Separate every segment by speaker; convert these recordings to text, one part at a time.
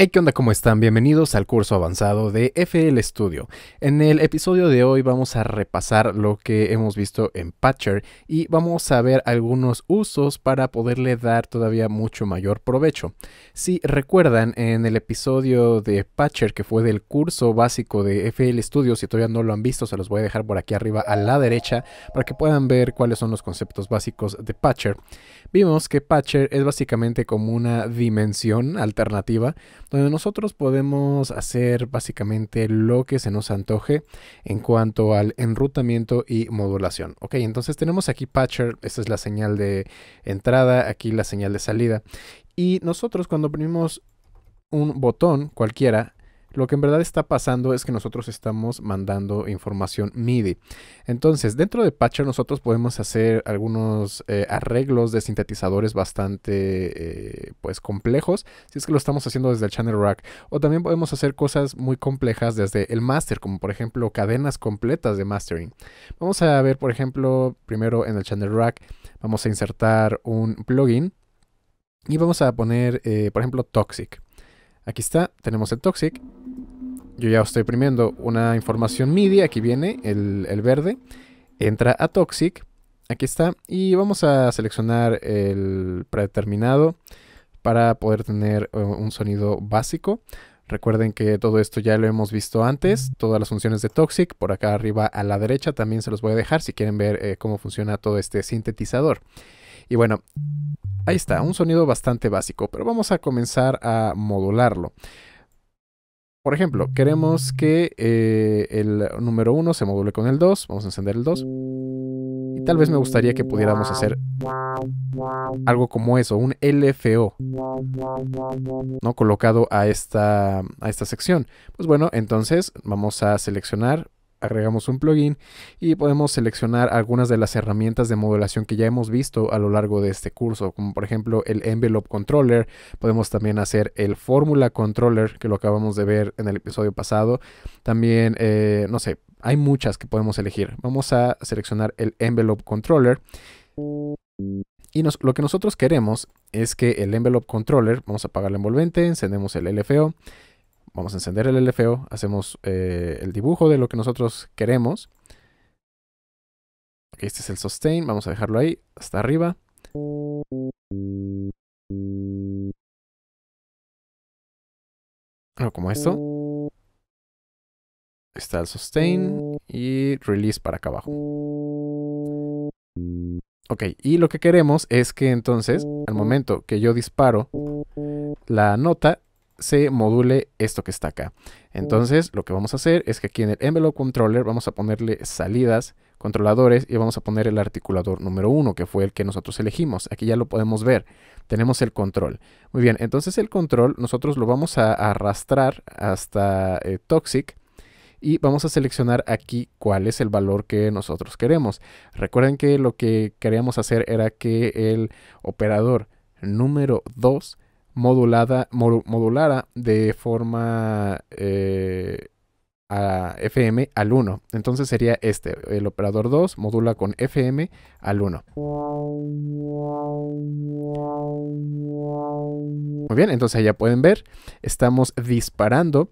Speaker 1: Hey, ¿qué onda? ¿Cómo están? Bienvenidos al curso avanzado de FL Studio. En el episodio de hoy vamos a repasar lo que hemos visto en Patcher y vamos a ver algunos usos para poderle dar todavía mucho mayor provecho. Si recuerdan, en el episodio de Patcher que fue del curso básico de FL Studio, si todavía no lo han visto, se los voy a dejar por aquí arriba a la derecha para que puedan ver cuáles son los conceptos básicos de Patcher. Vimos que Patcher es básicamente como una dimensión alternativa donde nosotros podemos hacer básicamente lo que se nos antoje en cuanto al enrutamiento y modulación. Ok, entonces tenemos aquí patcher, esta es la señal de entrada, aquí la señal de salida. Y nosotros cuando oprimimos un botón cualquiera, lo que en verdad está pasando es que nosotros estamos mandando información MIDI. Entonces, dentro de Patcher nosotros podemos hacer algunos eh, arreglos de sintetizadores bastante eh, pues complejos, si es que lo estamos haciendo desde el channel rack. O también podemos hacer cosas muy complejas desde el master, como por ejemplo cadenas completas de mastering. Vamos a ver, por ejemplo, primero en el channel rack vamos a insertar un plugin y vamos a poner, eh, por ejemplo, Toxic. Aquí está, tenemos el Toxic. Yo ya estoy primiendo una información MIDI. Aquí viene el, verde. Entra a Toxic. Aquí está. Y vamos a seleccionar el predeterminado para poder tener eh, un sonido básico. Recuerden que todo esto ya lo hemos visto antes, todas las funciones de Toxic, por acá arriba a la derecha también se los voy a dejar si quieren ver eh, cómo funciona todo este sintetizador. Y bueno, ahí está, un sonido bastante básico, pero vamos a comenzar a modularlo. Por ejemplo, queremos que eh, el número 1 se module con el 2. Vamos a encender el 2. Y tal vez me gustaría que pudiéramos hacer algo como eso, un LFO, ¿no? Colocado a esta, a esta sección. Pues bueno, entonces vamos a seleccionar agregamos un plugin y podemos seleccionar algunas de las herramientas de modulación que ya hemos visto a lo largo de este curso, como por ejemplo el Envelope Controller, podemos también hacer el Formula Controller, que lo acabamos de ver en el episodio pasado, también, eh, no sé, hay muchas que podemos elegir. Vamos a seleccionar el Envelope Controller. Y lo que nosotros queremos es que el Envelope Controller, vamos a apagar el envolvente, encendemos el LFO, Vamos a encender el LFO, hacemos eh, el dibujo de lo que nosotros queremos. este es el sustain, vamos a dejarlo ahí, hasta arriba. como esto. Está el sustain y release para acá abajo. Ok, y lo que queremos es que entonces, al momento que yo disparo la nota, se module esto que está acá. Entonces, lo que vamos a hacer es que aquí en el envelope controller vamos a ponerle salidas, controladores y vamos a poner el articulador número 1, que fue el que nosotros elegimos. Aquí ya lo podemos ver. Tenemos el control. Muy bien, entonces el control nosotros lo vamos a arrastrar hasta eh, Toxic y vamos a seleccionar aquí cuál es el valor que nosotros queremos. Recuerden que lo que queríamos hacer era que el operador número 2 modulada, modulara de forma eh, a FM al 1. Entonces sería este, el operador 2 modula con FM al 1. Muy bien, entonces ya pueden ver, estamos disparando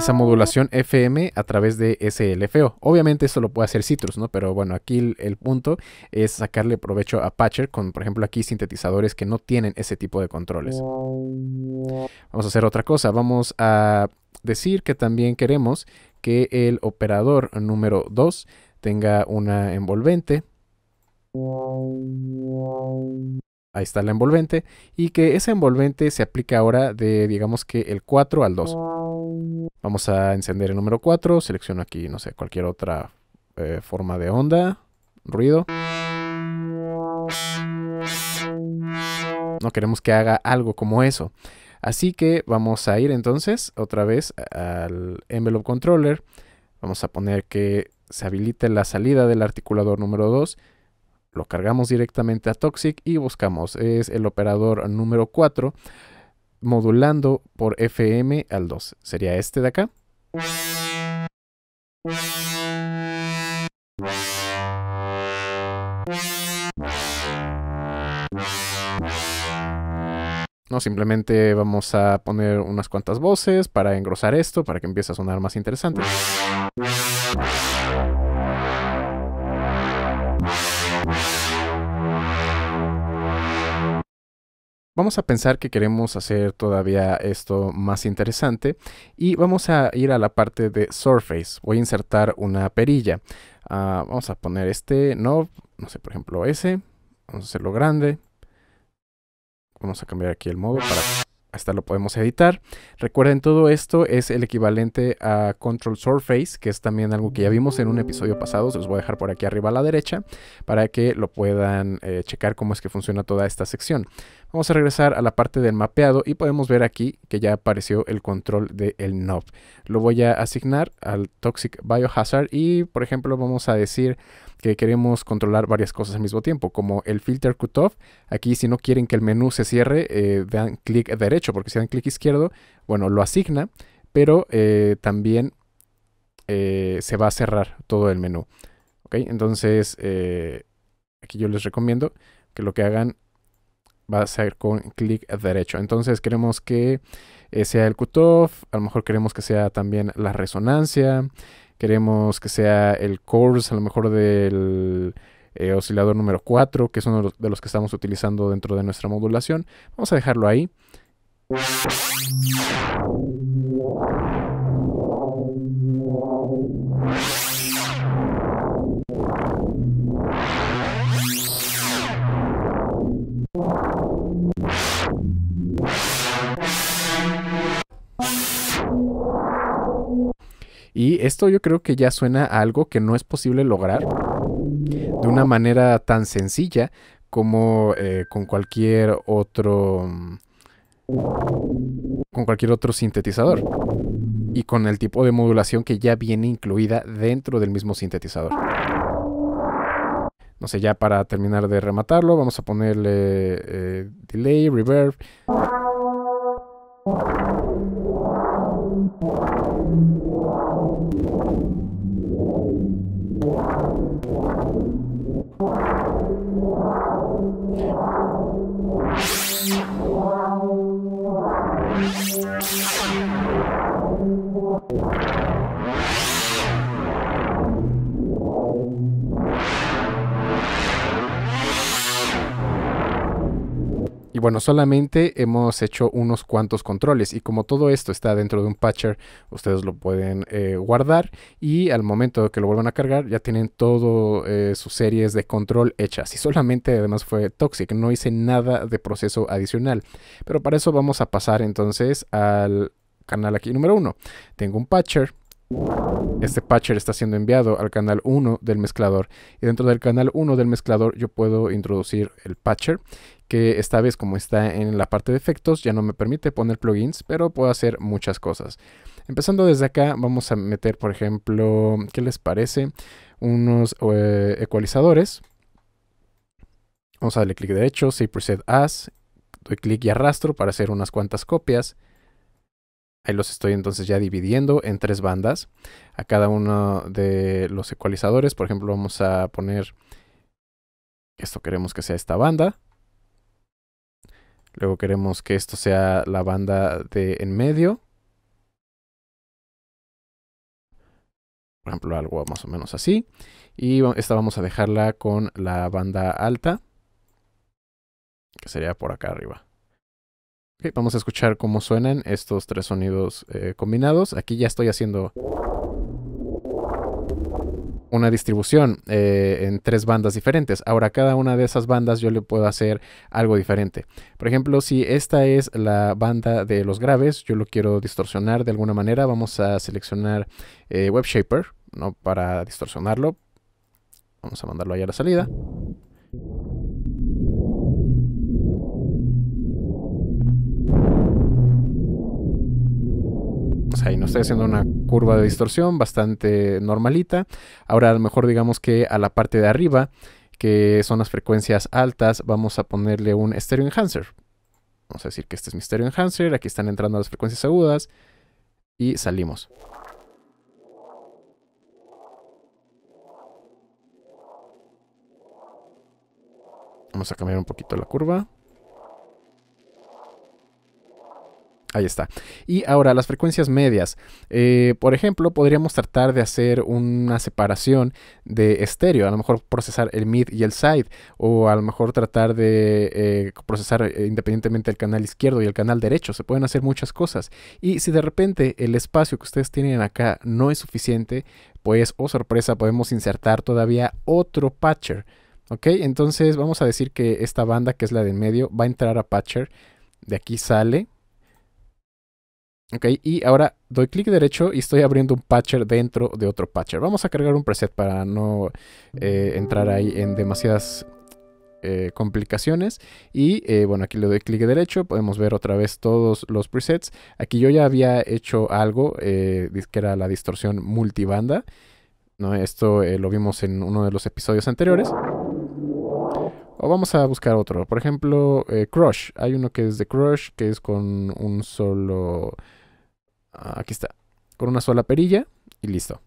Speaker 1: esa modulación FM a través de ese Obviamente esto lo puede hacer Citrus, ¿no? Pero bueno, aquí el, punto es sacarle provecho a Patcher con, por ejemplo, aquí sintetizadores que no tienen ese tipo de controles. Vamos a hacer otra cosa. Vamos a decir que también queremos que el operador número 2 tenga una envolvente. Ahí está la envolvente. Y que esa envolvente se aplique ahora de, digamos que el 4 al 2. Vamos a encender el número 4. Selecciono aquí, no sé, cualquier otra eh, forma de onda. Ruido. No queremos que haga algo como eso. Así que vamos a ir entonces otra vez al envelope controller. Vamos a poner que se habilite la salida del articulador número 2. Lo cargamos directamente a Toxic y buscamos. Es el operador número 4 modulando por FM al 2 Sería este de acá. No, simplemente vamos a poner unas cuantas voces para engrosar esto, para que empiece a sonar más interesante. Vamos a pensar que queremos hacer todavía esto más interesante y vamos a ir a la parte de Surface. Voy a insertar una perilla. Ah, vamos a poner este no, no sé, por ejemplo ese. Vamos a hacerlo grande. Vamos a cambiar aquí el modo para... Hasta lo podemos editar. Recuerden, todo esto es el equivalente a Control Surface, que es también algo que ya vimos en un episodio pasado. Se los voy a dejar por aquí arriba a la derecha para que lo puedan eh, checar cómo es que funciona toda esta sección. Vamos a regresar a la parte del mapeado y podemos ver aquí que ya apareció el control del knob. Lo voy a asignar al Toxic Biohazard y por ejemplo vamos a decir que queremos controlar varias cosas al mismo tiempo, como el filter cutoff. Aquí si no quieren que el menú se cierre, eh, dan clic derecho, porque si dan clic izquierdo, bueno, lo asigna, pero eh, también eh, se va a cerrar todo el menú. Entonces, aquí yo les recomiendo que lo que hagan va a ser con clic derecho. Entonces queremos que eh, sea el cutoff, a lo mejor queremos que sea también la resonancia, queremos que sea el course, a lo mejor del eh, oscilador número 4, que es uno de los que estamos utilizando dentro de nuestra modulación. Vamos a dejarlo ahí. Y esto yo creo que ya suena a algo que no es posible lograr de una manera tan sencilla como eh, con cualquier otro mm, con cualquier otro sintetizador y con el tipo de modulación que ya viene incluida dentro del mismo sintetizador. No sé, ya para terminar de rematarlo, vamos a ponerle eh, delay, reverb. bueno, solamente hemos hecho unos cuantos controles y como todo esto está dentro de un patcher, ustedes lo pueden eh, guardar y al momento que lo vuelvan a cargar ya tienen todo eh, sus series de control hechas. Y solamente además fue Toxic, no hice nada de proceso adicional. Pero para eso vamos a pasar entonces al canal aquí número uno. Tengo un patcher este patcher está siendo enviado al canal 1 del mezclador y dentro del canal 1 del mezclador yo puedo introducir el patcher que esta vez como está en la parte de efectos ya no me permite poner plugins pero puedo hacer muchas cosas. Empezando desde acá vamos a meter por ejemplo, ¿qué les parece? Unos eh, ecualizadores. Vamos a darle clic derecho, Save Preset As, doy clic y arrastro para hacer unas cuantas copias. Ahí los estoy entonces ya dividiendo en tres bandas. A cada uno de los ecualizadores, por ejemplo, vamos a poner esto queremos que sea esta banda. Luego queremos que esto sea la banda de en medio. Por ejemplo, algo más o menos así. Y esta vamos a dejarla con la banda alta, que sería por acá arriba vamos a escuchar cómo suenan estos tres sonidos eh, combinados. Aquí ya estoy haciendo una distribución eh, en tres bandas diferentes. Ahora, cada una de esas bandas yo le puedo hacer algo diferente. Por ejemplo, si esta es la banda de los graves, yo lo quiero distorsionar de alguna manera. Vamos a seleccionar eh, Web Shaper ¿no? para distorsionarlo. Vamos a mandarlo allá a la salida. Pues ahí nos está haciendo una curva de distorsión bastante normalita. Ahora a lo mejor digamos que a la parte de arriba, que son las frecuencias altas, vamos a ponerle un stereo enhancer. Vamos a decir que este es mi stereo enhancer, aquí están entrando las frecuencias agudas y salimos. Vamos a cambiar un poquito la curva. Ahí está. Y ahora, las frecuencias medias. Eh, por ejemplo, podríamos tratar de hacer una separación de estéreo. A lo mejor procesar el mid y el side. O a lo mejor tratar de eh, procesar eh, independientemente el canal izquierdo y el canal derecho. Se pueden hacer muchas cosas. Y si de repente el espacio que ustedes tienen acá no es suficiente, pues, oh sorpresa, podemos insertar todavía otro patcher. ¿Ok? Entonces vamos a decir que esta banda, que es la de en medio, va a entrar a patcher. De aquí sale Ok, y ahora doy clic derecho y estoy abriendo un patcher dentro de otro patcher. Vamos a cargar un preset para no eh, entrar ahí en demasiadas eh, complicaciones. Y eh, bueno, aquí le doy clic derecho, podemos ver otra vez todos los presets. Aquí yo ya había hecho algo que era la distorsión multibanda. ¿no? Esto lo vimos en uno de los episodios anteriores. O vamos a buscar otro. Por ejemplo, Crush. Hay uno que es de Crush, que es con un solo Aquí está. Con una sola perilla y listo.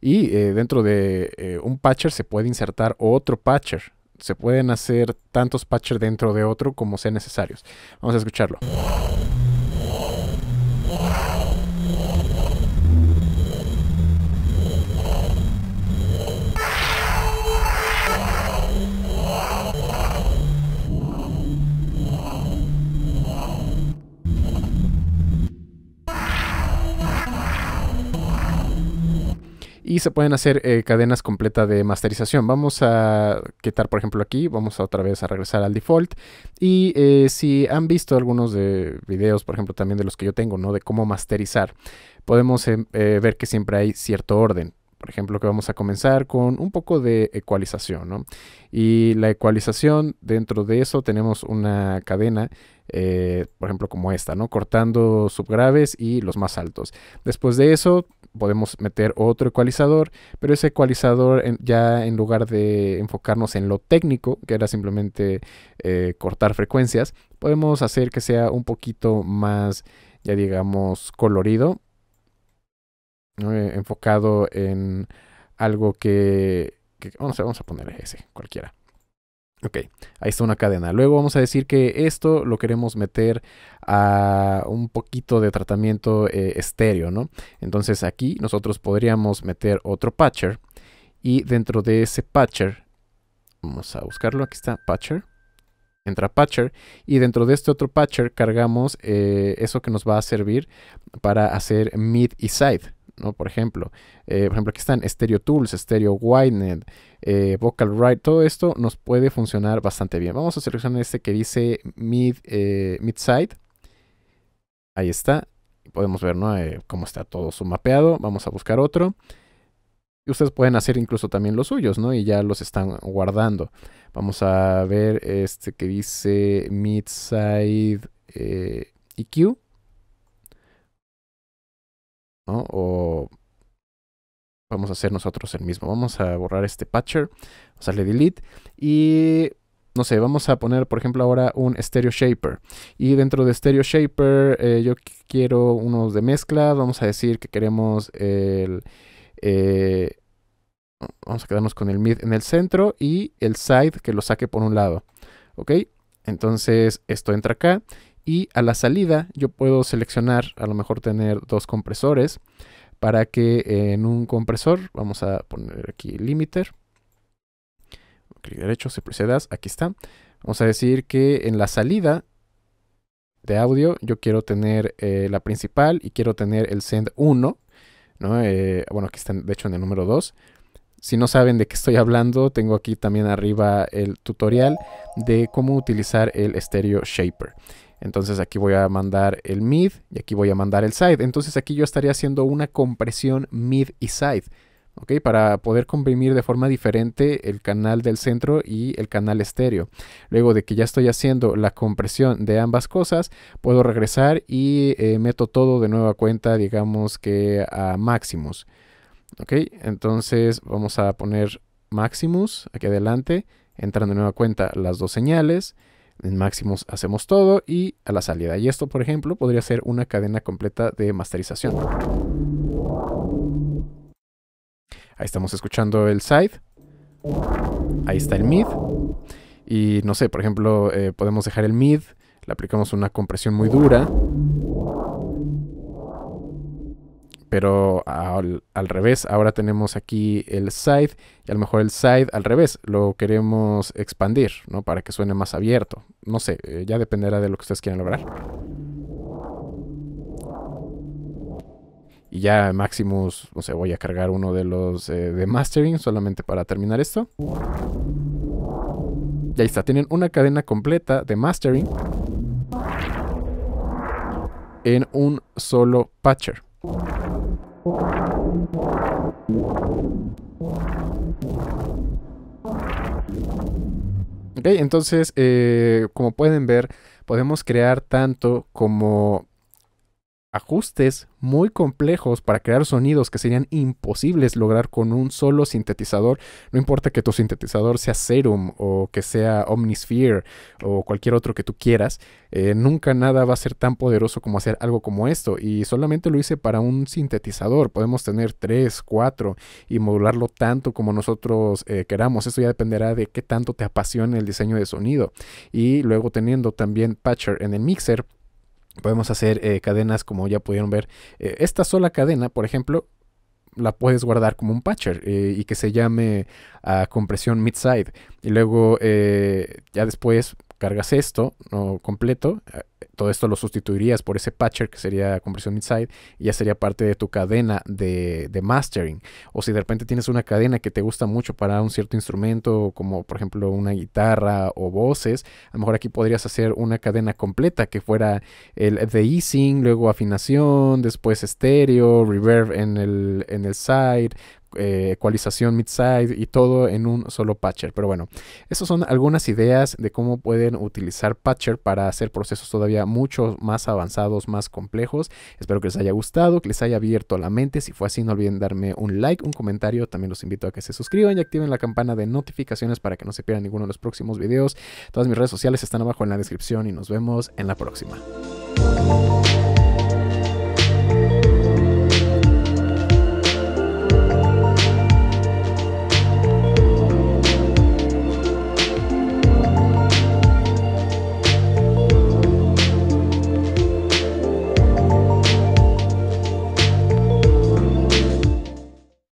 Speaker 1: Y eh, dentro de eh, un patcher se puede insertar otro patcher. Se pueden hacer tantos patchers dentro de otro como sean necesarios. Vamos a escucharlo. y se pueden hacer eh, cadenas completas de masterización. Vamos a quitar, por ejemplo, aquí, vamos otra vez a regresar al default. Y eh, si han visto algunos de videos, por ejemplo, también de los que yo tengo, ¿no? De cómo masterizar, podemos em, eh, ver que siempre hay cierto orden. Por ejemplo, que vamos a comenzar con un poco de ecualización, ¿no? Y la ecualización, dentro de eso tenemos una cadena, eh, por ejemplo, como esta, ¿no? Cortando subgraves y los más altos. Después de eso, podemos meter otro ecualizador, pero ese ecualizador ya en lugar de enfocarnos en lo técnico, que era simplemente eh, cortar frecuencias, podemos hacer que sea un poquito más, ya digamos, colorido eh, enfocado en algo que, vamos, a, vamos a poner ese, cualquiera. Ok, ahí está una cadena. Luego vamos a decir que esto lo queremos meter a un poquito de tratamiento eh, estéreo, ¿no? Entonces aquí nosotros podríamos meter otro patcher y dentro de ese patcher, vamos a buscarlo, aquí está patcher, entra patcher y dentro de este otro patcher cargamos eh, eso que nos va a servir para hacer mid y side, por ejemplo, eh, ejemplo, aquí están Stereo Tools, Stereo Widened, eh, Vocal Right, todo esto nos puede funcionar bastante bien. Vamos a seleccionar este que dice Mid, eh, mid Side. Ahí está. Podemos ver cómo está todo su mapeado. Vamos a buscar otro. Y ustedes pueden hacer incluso también los suyos, Y ya los están guardando. Vamos a ver este que dice mid Midside EQ. E o vamos a hacer nosotros el mismo. Vamos a borrar este patcher, vamos a darle delete y no sé, vamos a poner por ejemplo ahora un stereo shaper y dentro de stereo shaper eh, yo quiero unos de mezcla, vamos a decir que queremos el... Eh, vamos a quedarnos con el mid en el centro y el side que lo saque por un lado, ¿ok? Entonces esto entra acá y a la salida yo puedo seleccionar a lo mejor tener dos compresores para que eh, en un compresor vamos a poner aquí limiter clic derecho si procedas, aquí está vamos a decir que en la salida de audio yo quiero tener eh, la principal y quiero tener el send 1 eh, bueno aquí están de hecho en el número 2 si no saben de qué estoy hablando, tengo aquí también arriba el tutorial de cómo utilizar el Stereo Shaper. Entonces aquí voy a mandar el mid y aquí voy a mandar el side. Entonces aquí yo estaría haciendo una compresión mid y side. ¿ok? Para poder comprimir de forma diferente el canal del centro y el canal estéreo. Luego de que ya estoy haciendo la compresión de ambas cosas, puedo regresar y eh, meto todo de nueva cuenta, digamos que a máximos. ¿Ok? Entonces vamos a poner máximos aquí adelante. Entran de nueva cuenta las dos señales. En máximos hacemos todo y a la salida. Y esto, por ejemplo, podría ser una cadena completa de masterización. Ahí estamos escuchando el side. Ahí está el mid. Y no sé, por ejemplo, eh, podemos dejar el mid. Le aplicamos una compresión muy dura pero al, revés, ahora tenemos aquí el side y a lo mejor el side al revés, lo queremos expandir, ¿no? Para que suene más abierto. No sé, eh, ya dependerá de lo que ustedes quieran lograr. Y ya Maximus, no sé, voy a cargar uno de los eh, de mastering solamente para terminar esto. Y ahí está, tienen una cadena completa de mastering en un solo patcher. Ok, entonces, eh, como pueden ver, podemos crear tanto como ajustes muy complejos para crear sonidos que serían imposibles lograr con un solo sintetizador. No importa que tu sintetizador sea Serum o que sea Omnisphere o cualquier otro que tú quieras, eh, nunca nada va a ser tan poderoso como hacer algo como esto. Y solamente lo hice para un sintetizador. Podemos tener 3, 4 y modularlo tanto como nosotros eh, queramos. Eso ya dependerá de qué tanto te apasione el diseño de sonido. Y luego teniendo también Patcher en el mixer, Podemos hacer eh, cadenas como ya pudieron ver. Eh, esta sola cadena, por ejemplo, la puedes guardar como un patcher eh, y que se llame a compresión mid-side. Y luego ya después cargas esto ¿no? completo todo esto lo sustituirías por ese patcher que sería compresión inside y ya sería parte de tu cadena de, mastering. O si de repente tienes una cadena que te gusta mucho para un cierto instrumento, como por ejemplo una guitarra o voces, a lo mejor aquí podrías hacer una cadena completa que fuera el de easing, luego afinación, después estéreo, reverb en el, en el side, eh, ecualización mid-side y todo en un solo patcher. Pero bueno, esas son algunas ideas de cómo pueden utilizar patcher para hacer procesos todavía mucho muchos más avanzados, más complejos. Espero que les haya gustado, que les haya abierto la mente. Si fue así, no olviden darme un like, un comentario. También los invito a que se suscriban y activen la campana de notificaciones para que no se pierdan ninguno de los próximos videos. Todas mis redes sociales están abajo en la descripción y nos vemos en la próxima.